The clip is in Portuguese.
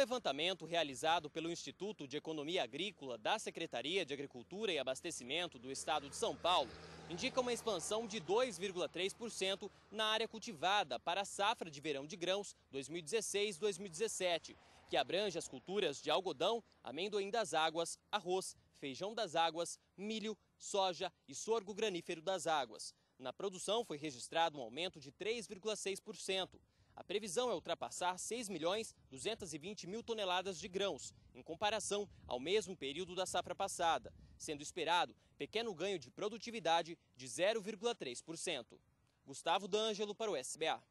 levantamento realizado pelo Instituto de Economia Agrícola da Secretaria de Agricultura e Abastecimento do Estado de São Paulo indica uma expansão de 2,3% na área cultivada para a safra de verão de grãos 2016-2017, que abrange as culturas de algodão, amendoim das águas, arroz, feijão das águas, milho, soja e sorgo granífero das águas. Na produção foi registrado um aumento de 3,6%. A previsão é ultrapassar 6 milhões 220 mil toneladas de grãos, em comparação ao mesmo período da safra passada, sendo esperado pequeno ganho de produtividade de 0,3%. Gustavo D'Angelo para o SBA.